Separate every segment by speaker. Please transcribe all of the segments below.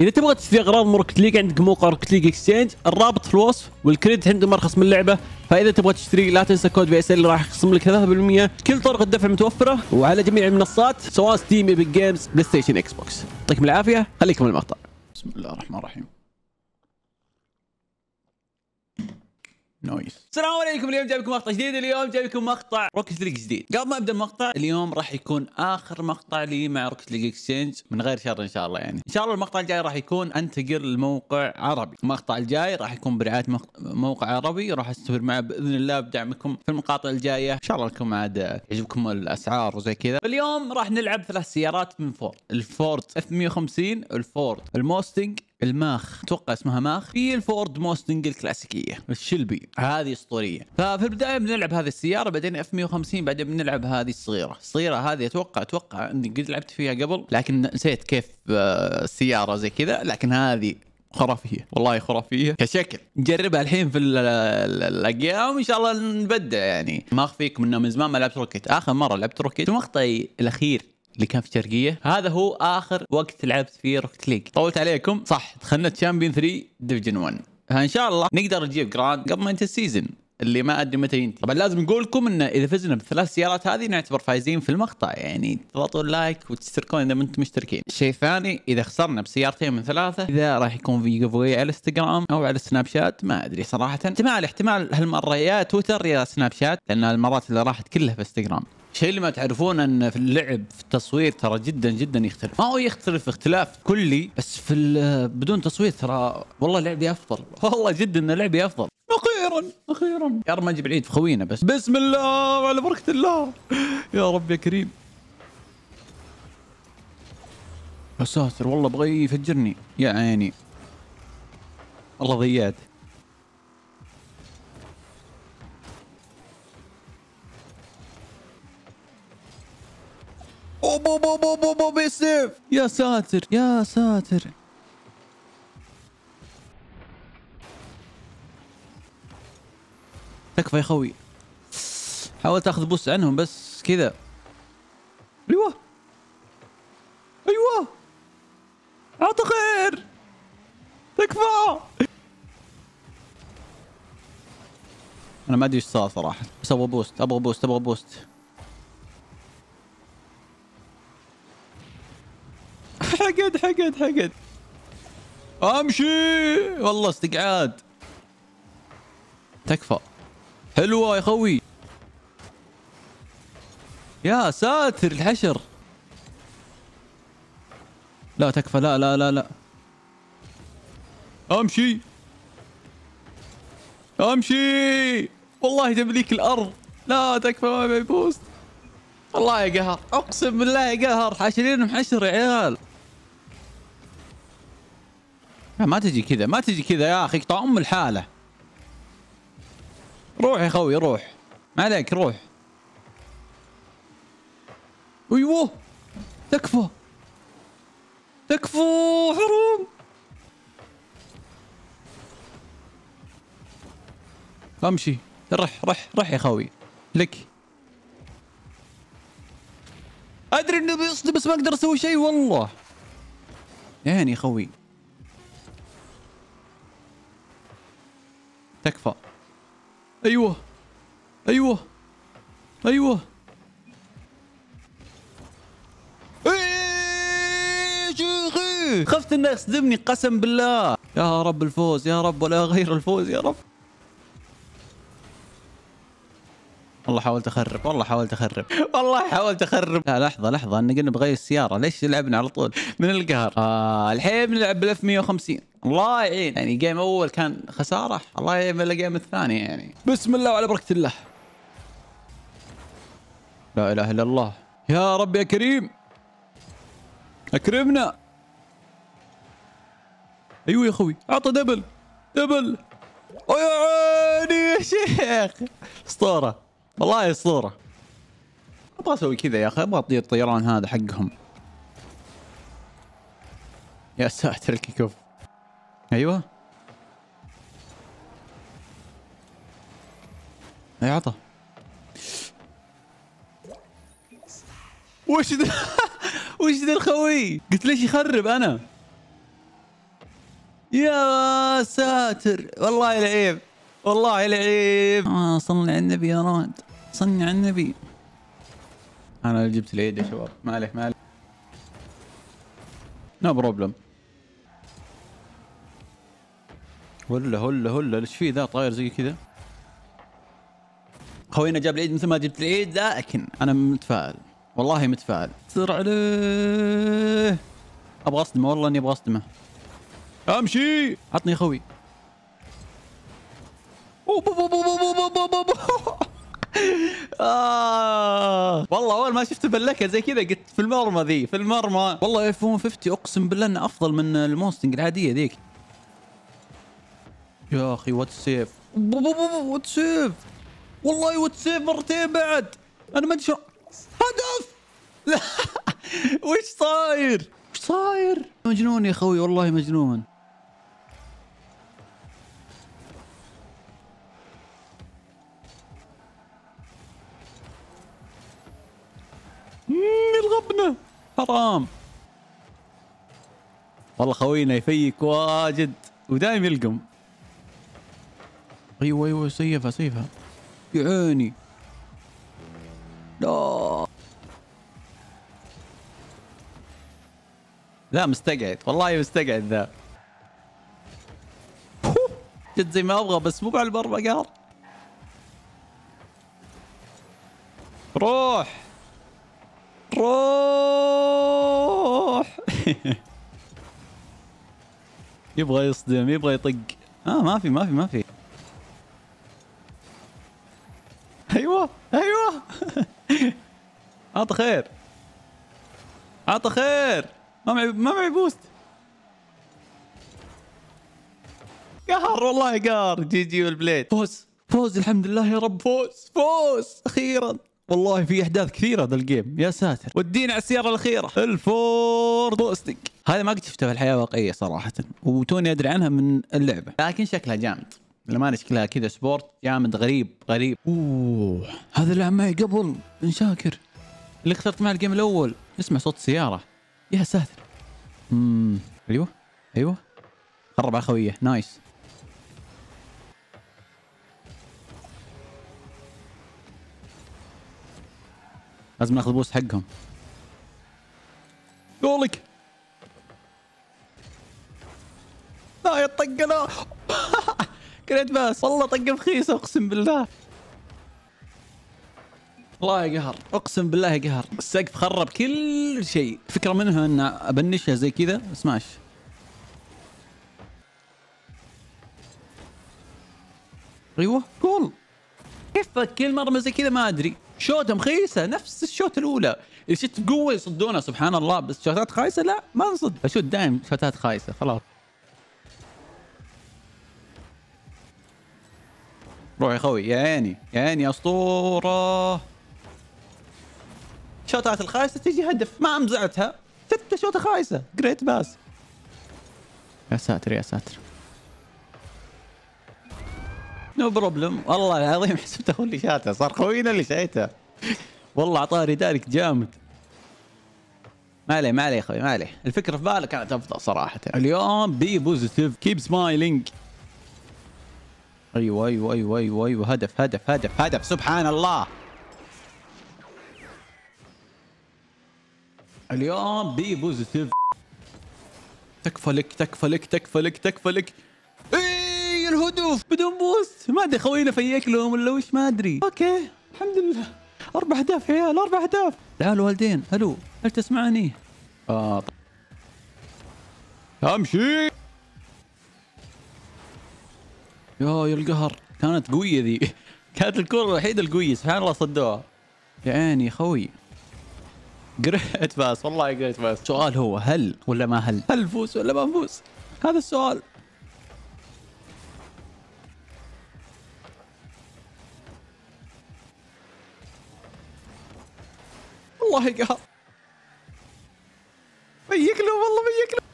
Speaker 1: اذا تبغى تشتري اغراض من روكت ليج عندك موقع روكت ليج اكستشينج الرابط في الوصف والكريدت عندهم ارخص من اللعبه فاذا تبغى تشتري لا تنسى كود بي اس ال راح يخصم لك 3% كل طرق الدفع متوفره وعلى جميع المنصات سواء ستيم ايبك جيمز بلاي ستيشن اكس بوكس يعطيكم العافيه خليكم المقطع بسم الله الرحمن الرحيم نايس السلام عليكم اليوم جايب لكم مقطع جديد اليوم جايب لكم مقطع روكت ليج جديد قبل ما ابدا المقطع اليوم راح يكون اخر مقطع لي مع روكت ليج اكسشينج من غير شر ان شاء الله يعني ان شاء الله المقطع الجاي راح يكون انتقل لموقع عربي المقطع الجاي راح يكون برعايه موقع عربي راح استمر معه باذن الله بدعمكم في المقاطع الجايه ان شاء الله لكم عاد يعجبكم الاسعار وزي كذا اليوم راح نلعب ثلاث سيارات من فورد الفورد اف 150 الفورد الموستنج الماخ اتوقع اسمها ماخ في الفورد موستنج الكلاسيكيه الشلبي هذه اسطوريه ففي البدايه بنلعب هذه السياره بعدين اف 150 بعدين بنلعب هذه الصغيره الصغيره هذه اتوقع اتوقع اني قد لعبت فيها قبل لكن نسيت كيف آه، السياره زي كذا لكن هذه خرافيه والله خرافيه كشكل نجربها الحين في الاقيام وان شاء الله نبدع يعني ما اخفيكم انه من زمان ما لعبت روكيت اخر مره لعبت روكيت في مقطعي الاخير اللي كان في شرقيه هذا هو اخر وقت لعبت فيه روكت ليج طولت عليكم صح دخلنا تشامبيون 3 ديفجن 1 ان شاء الله نقدر نجيب جراند قبل ما ينتهي السيزون اللي ما ادري متى ينتهي طبعا لازم نقول لكم انه اذا فزنا بالثلاث سيارات هذه نعتبر فايزين في المقطع يعني تضغطوا اللايك وتشتركون اذا ما انتم مشتركين الشيء الثاني اذا خسرنا بسيارتين من ثلاثه اذا راح يكون في واي على الانستغرام او على السناب شات ما ادري صراحه احتمال احتمال هالمره يا تويتر يا سناب شات لان المرات اللي راحت كلها في انستغرام الشيء اللي ما تعرفون ان في اللعب في التصوير ترى جدا جدا يختلف ما هو يختلف اختلاف كلي بس في آه، بدون تصوير ترى والله لعبي افضل والله جدا ان لعبي افضل اخيرا اخيرا يا رب ما نجيب العيد في خوينا بس بسم الله وعلى بركه الله يا رب يا كريم يا ساتر والله بغى يفجرني يا عيني والله ضيعت اوب اوب اوب اوب اوب, أوب السيف يا ساتر يا ساتر تكفى يا خوي حاولت اخذ بوس عنهم بس كذا ايوه ايوه اعطى خير تكفى انا ما ادري ايش صار صراحه بس ابغى بوست ابغى بوست ابغى بوست حقد حقد امشي والله استقعاد تكفى حلوه يا خوي يا ساتر الحشر لا تكفى لا لا لا لا امشي امشي والله تمليك الارض لا تكفى ما بيبوست والله يا قهر اقسم بالله يا قهر حاشرين محشر يا عيال لا ما تجي كذا ما تجي كذا يا اخي اقطع ام الحاله روح يا خوي روح ما عليك روح ايوه تكفى تكفو حرام امشي رح رح رح يا خوي لك ادري انه بيصدم بس ما اقدر اسوي شيء والله يعني خوي تكفى ايوه ايوه ايوه إيه، خفت انه يصدمني قسم بالله يا رب الفوز يا رب ولا غير الفوز يا رب والله حاولت اخرب والله حاولت اخرب والله حاولت اخرب لا لحظه لحظه انا قلنا بغير السياره ليش لعبنا على طول من القهر آه الحين بنلعب بال 150 الله يعين يعني جيم اول كان خساره الله يعين الجيم الثاني يعني بسم الله وعلى بركه الله لا اله الا الله يا رب يا كريم اكرمنا ايوه يا اخوي اعطى دبل دبل يا عيني يا شيخ اسطوره والله اسطوره ابغى اسوي كذا يا اخي ابغى اطير الطيران هذا حقهم يا ساتر الكيكوف ايوه اي عطى وش ذا وش ذا الخوي قلت ليش يخرب انا يا ساتر والله العيب والله العيب آه صلي على النبي يا راد صلي على النبي انا اللي جبت العيد يا شباب ما عليك ما عليك نو بروبلم هلا هلا هلا ايش في ذا طاير زي كذا خوينا جاب العيد مثل ما جبت العيد لكن انا متفائل والله متفائل سر عليه ابغى اصدمه والله اني ابغى اصدمه امشي عطني خوي آه. والله اول ما شفت بلكه زي كذا قلت في المرمى ذي في المرمى والله اف 150 اقسم بالله انه افضل من المونستنج العاديه ذيك يا اخي وات سيف وات سيف والله وات سيف مرتين بعد انا ما ادري شو هدف وش صاير؟ وش صاير؟ مجنون يا اخوي والله مجنون ضربنا حرام والله خوينا يفيك واجد ودايم يلقم ايوه ايوه سيفها سيفها يا عيني لا لا مستقعد والله مستقعد ذا جد زي ما ابغى بس مو على البر يبغى يصدم يبغى يطق اه ما في ما في ما في ايوه ايوه عطى خير عطى خير ما معي ما معي بوست قهر والله قهر جي جي والبليد فوز فوز الحمد لله يا رب فوز فوز اخيرا والله في احداث كثيره ذا الجيم يا ساتر ودينا على السياره الاخيره الفورد بوستنج هذا ما قد شفته في الحياه الواقعيه صراحه وتوني ادري عنها من اللعبه لكن شكلها جامد لما شكلها كذا سبورت جامد غريب غريب اوه هذا لعب معي قبل بن شاكر اللي اخترت معه الجيم الاول اسمع صوت السياره يا ساتر امم ايوه ايوه خرب على خويه نايس لازم ناخذ بوست حقهم قولك لا يا طق لا كريت بس والله طقه رخيص اقسم بالله والله يا قهر اقسم بالله يا قهر السقف خرب كل شيء فكره منها ان ابنشها زي كذا سماش ايوه قول كيف كل مره زي كذا ما ادري شوتة مخيسه نفس الشوت الاولى الشت قوه يصدونها سبحان الله بس شوتات خايسه لا ما نصد اشوت دائم شوتات خايسه خلاص روح يا خوي يا عيني يا عيني اسطوره شوتات الخايسه تجي هدف ما امزعتها ست شوطه خايسه جريت باس يا ساتر يا ساتر نو بروبلم والله العظيم حسبته هو اللي شاته صار خوينا اللي شايته والله اعطاه ذلك جامد ما عليه ما عليه يا اخوي ما عليه الفكره في بالك كانت افضل صراحه اليوم بي بوزيتيف كيب سمايلينج ايوه ايوه ايوه ايوه ايوه هدف هدف هدف هدف سبحان الله اليوم بي بوزيتيف تكفى لك تكفى لك تكفى لك تكفى لك شوف بدون بوست ما ادري خوينا فيك لهم ولا وش ما ادري اوكي الحمد لله اربع اهداف يا عيال اربع اهداف تعالوا والدين الو هل تسمعني؟ آه امشي يا يا القهر كانت قويه ذي كانت الكره الوحيده القويه سبحان الله صدوها يا عيني خوي قريت فاس والله قريت فاس سؤال هو هل ولا ما هل هل نفوز ولا ما نفوز هذا السؤال والله قهر بيك له والله بيك له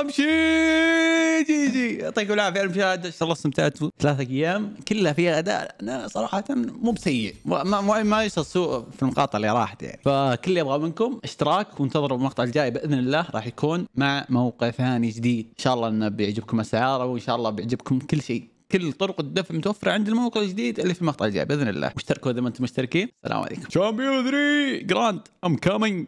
Speaker 1: امشي جي جي يعطيكم العافيه المشاهد ان شاء الله استمتعتوا ثلاثة ايام كلها فيها اداء انا صراحه مو بسيء ما ما, ما يصير سوء في المقاطع اللي راحت يعني فكل اللي ابغاه منكم اشتراك وانتظروا المقطع الجاي باذن الله راح يكون مع موقع ثاني جديد ان شاء الله انه بيعجبكم اسعاره وان شاء الله بيعجبكم كل شيء كل طرق الدفع متوفره عند الموقع الجديد اللي في المقطع الجاي باذن الله واشتركوا اذا ما انتم مشتركين السلام عليكم شامبيون 3 جراند ام كامينج